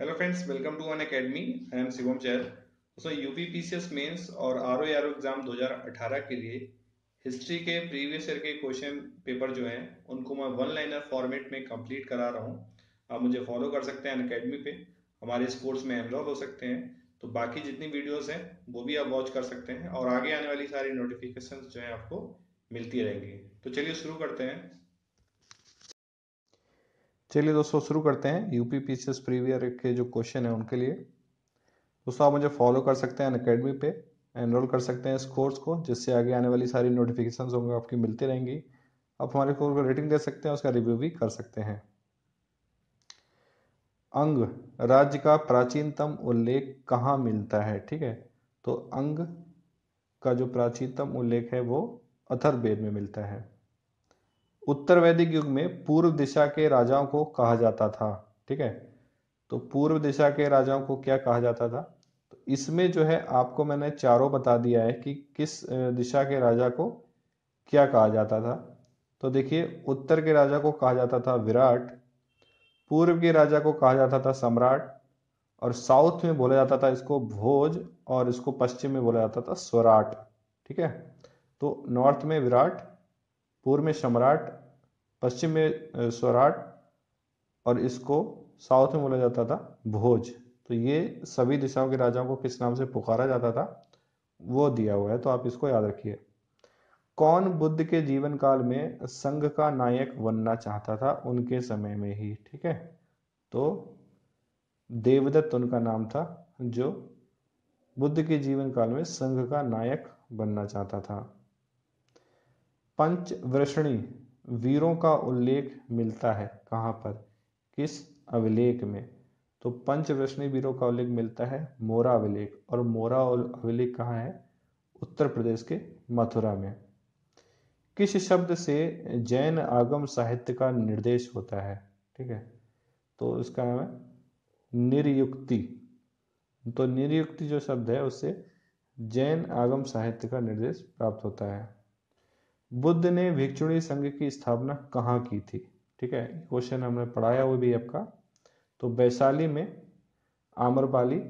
hello friends welcome to one academy I am Shivam चैर P C S mains और R O R exam 2018 के लिए history के previous year के question paper जो हैं उनको मैं वन लाइनर फॉर्मेट में कंप्लीट करा रहा हूं आप मुझे फॉलो कर सकते हैं अकेडमी पे हमारे इस कोर्स में एनरोल हो सकते हैं तो बाकी जितनी वीडियोज़ हैं वो भी आप वॉच कर सकते हैं और आगे आने वाली सारी नोटिफिकेशन जो हैं आपको मिलती रहेंगी तो चलिए शुरू करते हैं चलिए दोस्तों शुरू करते हैं UP P C S previous year के जो क्वेश्चन है उनके लिए दोस्तों आप मुझे फॉलो कर सकते हैं अकेडमी पे एनरोल कर सकते हैं इस कोर्स को जिससे आगे आने वाली सारी नोटिफिकेशन होंगे आपकी मिलती रहेंगी आप हमारे कोर्स को रेटिंग दे सकते हैं उसका रिव्यू भी कर सकते हैं अंग राज्य का प्राचीनतम उल्लेख कहाँ मिलता है ठीक है तो अंग का जो प्राचीनतम उल्लेख है वो अथर्वेद में मिलता है उत्तर वैदिक युग में पूर्व दिशा के राजाओं को कहा जाता था ठीक है तो पूर्व दिशा के राजाओं को क्या कहा जाता था तो इसमें जो है आपको मैंने चारों बता दिया है कि किस दिशा के राजा को क्या कहा जाता था तो देखिए उत्तर के राजा को कहा जाता था विराट पूर्व के राजा को कहा जाता था सम्राट और साउथ में बोला जाता था इसको भोज और इसको पश्चिम में बोला जाता था स्वराट ठीक है तो नॉर्थ में विराट पूर्व में सम्राट पश्चिम में स्वराट और इसको साउथ में बोला जाता था भोज तो ये सभी दिशाओं के राजाओं को किस नाम से पुकारा जाता था वो दिया हुआ है तो आप इसको याद रखिए कौन बुद्ध के जीवन काल में संघ का नायक बनना चाहता था उनके समय में ही ठीक है तो देवदत्त उनका नाम था जो बुद्ध के जीवन काल में संघ का नायक बनना चाहता था पंचवृषणी वीरों का उल्लेख मिलता है कहाँ पर किस अभिलेख में तो पंचवृषणी वीरों का उल्लेख मिलता है मोरा अभिलेख और मोरा अभिलेख कहाँ है उत्तर प्रदेश के मथुरा में किस शब्द से जैन आगम साहित्य का निर्देश होता है ठीक है तो इसका नाम है निर्युक्ति तो निर्युक्ति जो शब्द है उससे जैन आगम साहित्य का निर्देश प्राप्त होता है बुद्ध ने भिक्षुणी संघ की स्थापना कहाँ की थी ठीक है क्वेश्चन हमने पढ़ाया हुआ भी आपका तो वैशाली में आम्रपाली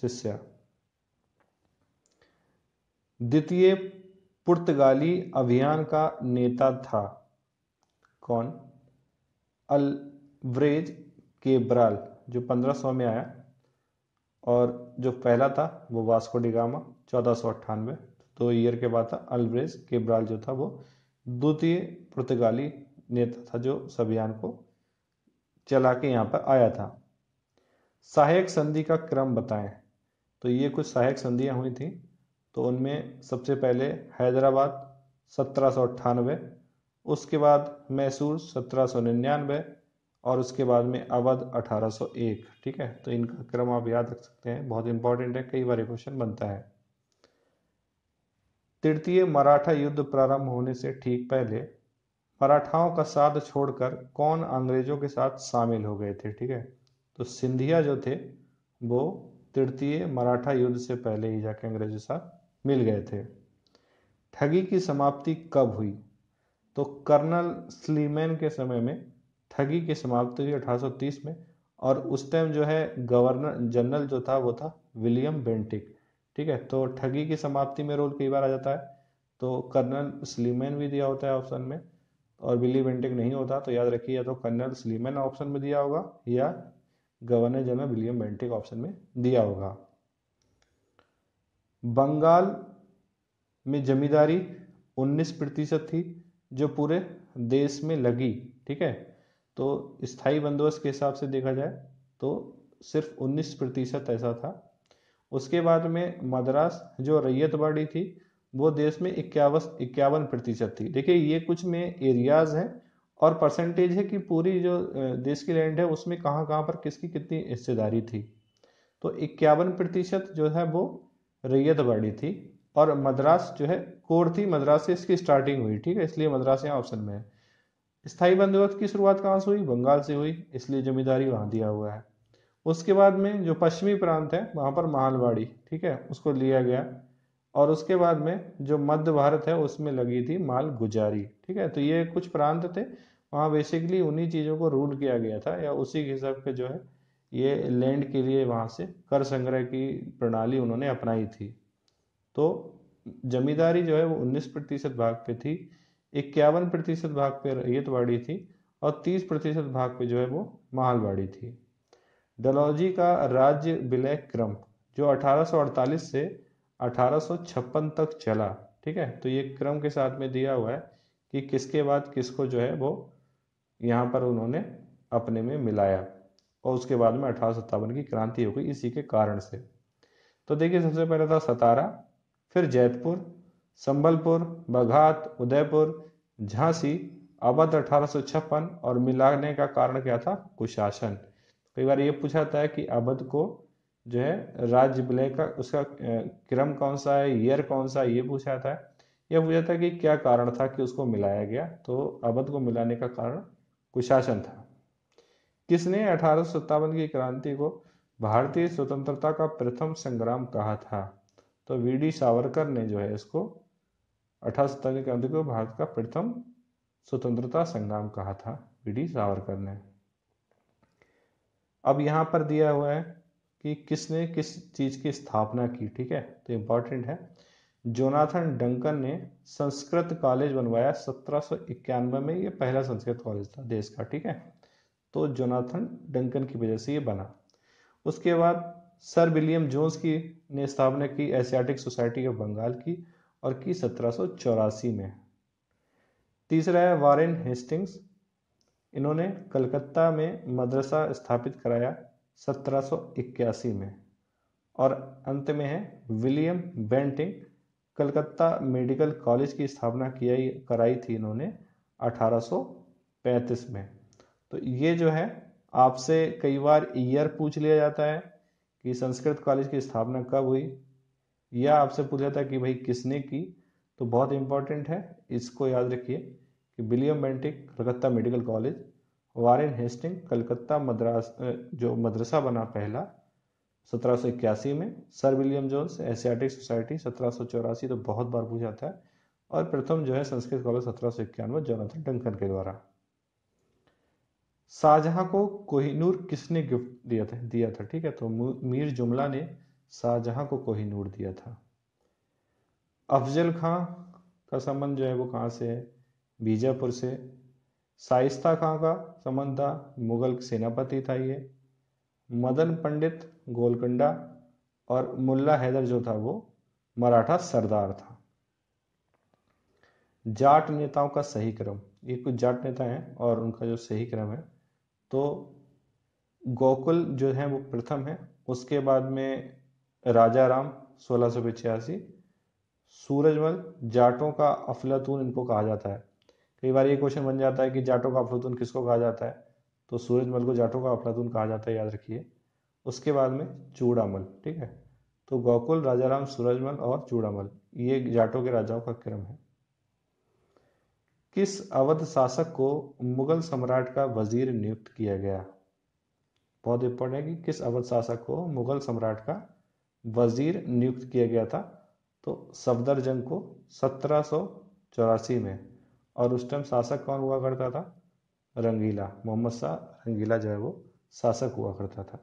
शिष्या द्वितीय पुर्तगाली अभियान का नेता था कौन अल्ब्रेज केब्राल जो 1500 में आया और जो पहला था वो वास्को डिगामा चौदह सौ अट्ठानवे दो ईयर के बाद था अल्ब्रेस केब्राल जो था वो द्वितीय पुर्तगाली नेता था जो उस अभियान को चला के यहाँ पर आया था सहायक संधि का क्रम बताएं तो ये कुछ सहायक संधियाँ हुई थी तो उनमें सबसे पहले हैदराबाद सत्रह उसके बाद मैसूर सत्रह और उसके बाद में अवध 1801 ठीक है तो इनका क्रम आप याद रख सकते हैं बहुत इंपॉर्टेंट है कई बार क्वेश्चन बनता है तृतीय मराठा युद्ध प्रारंभ होने से ठीक पहले मराठाओं का साथ छोड़कर कौन अंग्रेजों के साथ शामिल हो गए थे ठीक है तो सिंधिया जो थे वो तृतीय मराठा युद्ध से पहले ही जाके अंग्रेजों के साथ मिल गए थे ठगी की समाप्ति कब हुई तो कर्नल स्लीमैन के समय में ठगी की समाप्ति हुई 1830 में और उस टाइम जो है गवर्नर जनरल जो था वो था विलियम बेंटिक ठीक है तो ठगी की समाप्ति में रोल कई बार आ जाता है तो कर्नल स्लीमैन भी दिया होता है ऑप्शन में और बिली बेंटिक नहीं होता तो याद रखिए या तो कर्नल स्लीमैन ऑप्शन में दिया होगा या governor general William Bentinck option में दिया होगा बंगाल में जमींदारी 19 प्रतिशत थी जो पूरे देश में लगी ठीक है तो स्थायी बंदोबस्त के हिसाब से देखा जाए तो सिर्फ 19 प्रतिशत ऐसा था उसके बाद में मद्रास जो रैयत बाड़ी थी वो देश में इक्यावन इक्यावन प्रतिशत थी देखिए ये कुछ में एरियाज हैं और परसेंटेज है कि पूरी जो देश की लैंड है उसमें कहाँ कहाँ पर किसकी कितनी हिस्सेदारी थी तो इक्यावन प्रतिशत जो है वो रैयत बाड़ी थी और मद्रास जो है कोर थी मद्रास से इसकी स्टार्टिंग हुई ठीक है इसलिए मद्रास यहाँ ऑप्शन में है स्थायी बंदोबस्त की शुरुआत कहाँ से हुई बंगाल से हुई इसलिए जमींदारी वहाँ दिया हुआ है उसके बाद में जो पश्चिमी प्रांत है वहाँ पर मालवाड़ी ठीक है उसको लिया गया और उसके बाद में जो मध्य भारत है उसमें लगी थी माल गुजारी ठीक है तो ये कुछ प्रांत थे वहाँ बेसिकली उन्हीं चीज़ों को रूल किया गया था या उसी के हिसाब के जो है ये लैंड के लिए वहाँ से कर संग्रह की प्रणाली उन्होंने अपनाई थी तो जमींदारी जो है वो 19 प्रतिशत भाग पे थी इक्यावन प्रतिशत भाग पे रैयतवाड़ी थी और 30 प्रतिशत भाग पे जो है वो महालवाड़ी थी डलौजी का राज्य विलय क्रम जो 1848 से 1856 तक चला ठीक है तो ये क्रम के साथ में दिया हुआ है कि किसके बाद किसको जो है वो यहाँ पर उन्होंने अपने में मिलाया और उसके बाद में अठारह की क्रांति हो गई इसी के कारण से तो देखिए सबसे पहले था सतारा फिर जैतपुर संबलपुर बघात उदयपुर झांसी अवध अठारह और मिलाने का कारण क्या था कुशासन कई बार ये पूछा जाता है कि अवध को जो है राज्य विलय का उसका क्रम कौन सा है ईयर कौन सा ये पूछा जाता है यह पूछा था कि क्या कारण था कि उसको मिलाया गया तो अवध को मिलाने का कारण कुशासन था किसने अठारह की क्रांति को भारतीय स्वतंत्रता का प्रथम संग्राम कहा था तो वी डी सावरकर ने जो है इसको अठारह की क्रांति को भारत का प्रथम स्वतंत्रता संग्राम कहा था वी डी सावरकर ने अब यहाँ पर दिया हुआ है कि किसने किस चीज़ की स्थापना की ठीक है तो इम्पोर्टेंट है जोनाथन डंकन ने संस्कृत कॉलेज बनवाया सत्रह में ये पहला संस्कृत कॉलेज था देश का ठीक है तो जोनाथन डंकन की वजह से ये बना उसके बाद सर विलियम जोन्स की ने स्थापना की एशियाटिक सोसाइटी ऑफ बंगाल की और की सत्रह में तीसरा है वारेन हेस्टिंग्स इन्होंने कलकत्ता में मदरसा स्थापित कराया 1781 में और अंत में है William Bentinck Calcutta medical college की स्थापना किया कराई थी इन्होंने 1835 में तो ये जो है आपसे कई बार ईयर पूछ लिया जाता है कि संस्कृत कॉलेज की स्थापना कब हुई या आपसे पूछा जाता है कि भाई किसने की तो बहुत इम्पोर्टेंट है इसको याद रखिए कि William Bentinck Calcutta medical college Warren Hastings Calcutta Madras जो मदरसा बना पहला सत्रह में sir William Jones Asiatic Society सत्रह तो बहुत बार पूछा जाता है और प्रथम जो है संस्कृत कॉलेज सत्रह सौ इक्यानवे जोनाथन डंकन के द्वारा शाहजहां को कोहिनूर किसने गिफ्ट दिया था दिया था ठीक है तो मीर जुमला ने शाहजहां को कोहिनूर दिया था अफजल खां का संबंध जो है वो कहाँ से है बीजापुर से साइस्ता खां का संबंध था मुगल सेनापति था ये मदन पंडित गोलकंडा और मुल्ला हैदर जो था वो मराठा सरदार था जाट नेताओं का सही क्रम ये कुछ जाट नेता हैं और उनका जो सही क्रम है तो गोकुल जो है वो प्रथम है उसके बाद में राजा राम सोलह सूरजमल जाटों का अफलातून इनको कहा जाता है कई बार ये क्वेश्चन बन जाता है कि जाटों का अफलातून किसको कहा जाता है तो सूरजमल को जाटों का अफलातून कहा जाता है याद रखिए उसके बाद में चूड़ामल ठीक है तो गोकुल राजाराम सूरजमल और चूड़ामल ये जाटों के राजाओं का क्रम है किस अवध शासक को मुगल सम्राट का वजीर नियुक्त किया गया बहुत इंपॉर्टेंट है कि किस अवध शासक को मुगल सम्राट का वजीर नियुक्त किया गया था तो सफदर जंग को सत्रह में और उस टाइम शासक कौन हुआ करता था रंगीला मोहम्मद शाह रंगीला जो है वो शासक हुआ करता था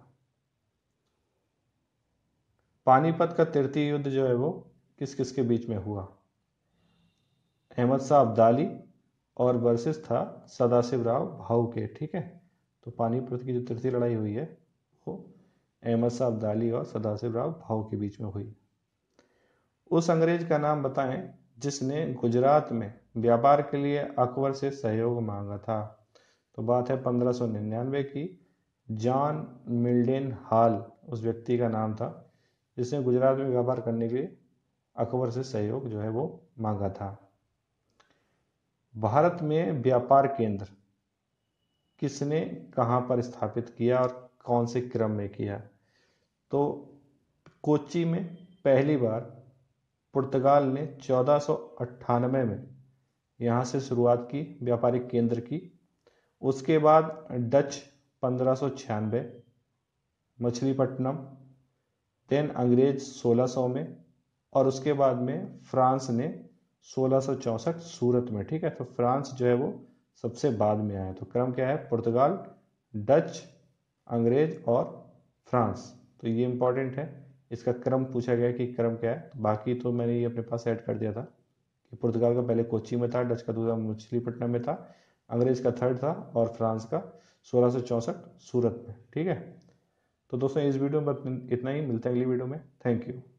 पानीपत का तृतीय युद्ध जो है वो किस किस के बीच में हुआ अहमद शाह अब्दाली और वर्सिस था सदाशिव राव भाऊ के ठीक है तो पानीपत की जो तृतीय लड़ाई हुई है वो अहमद शाह अब्दाली और सदाशिव राव भाऊ के बीच में हुई उस अंग्रेज का नाम बताएं जिसने गुजरात में व्यापार के लिए अकबर से सहयोग मांगा था तो बात है 1599 की जॉन मिल्डेन हाल उस व्यक्ति का नाम था जिसने गुजरात में व्यापार करने के लिए अकबर से सहयोग जो है वो मांगा था भारत में व्यापार केंद्र किसने कहाँ पर स्थापित किया और कौन से क्रम में किया तो कोची में पहली बार पुर्तगाल ने चौदह में यहाँ से शुरुआत की व्यापारिक केंद्र की उसके बाद डच पंद्रह सौ मछलीपट्टनम देन अंग्रेज 1600 में और उसके बाद में फ्रांस ने सोलह सूरत में ठीक है तो फ्रांस जो है वो सबसे बाद में आया तो क्रम क्या है पुर्तगाल डच अंग्रेज और फ्रांस तो ये इंपॉर्टेंट है इसका क्रम पूछा गया कि क्रम क्या है बाकी तो मैंने ये अपने पास ऐड कर दिया था पुर्तगाल का पहले कोची में था डच का दूसरा मछलीपट्टनम में था अंग्रेज का थर्ड था और फ्रांस का सोलह सूरत में ठीक है तो दोस्तों इस वीडियो में इतना ही मिलते हैं अगली वीडियो में थैंक यू